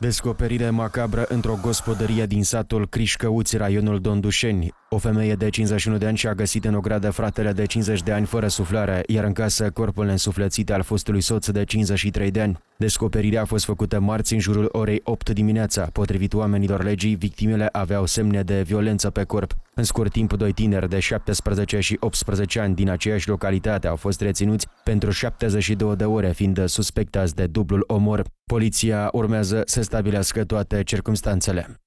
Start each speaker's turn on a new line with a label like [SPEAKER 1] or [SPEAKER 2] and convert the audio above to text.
[SPEAKER 1] Descoperire macabră într-o gospodărie din satul Crișcăuți, raionul Dondușeni. O femeie de 51 de ani și-a găsit în ogradă fratele de 50 de ani fără suflare, iar în casă corpul însuflețit al fostului soț de 53 de ani. Descoperirea a fost făcută marți în jurul orei 8 dimineața. Potrivit oamenilor legii, victimele aveau semne de violență pe corp. În scurt timp, doi tineri de 17 și 18 ani din aceeași localitate au fost reținuți pentru 72 de ore, fiind suspectați de dublul omor. Poliția urmează să stabilească toate circumstanțele.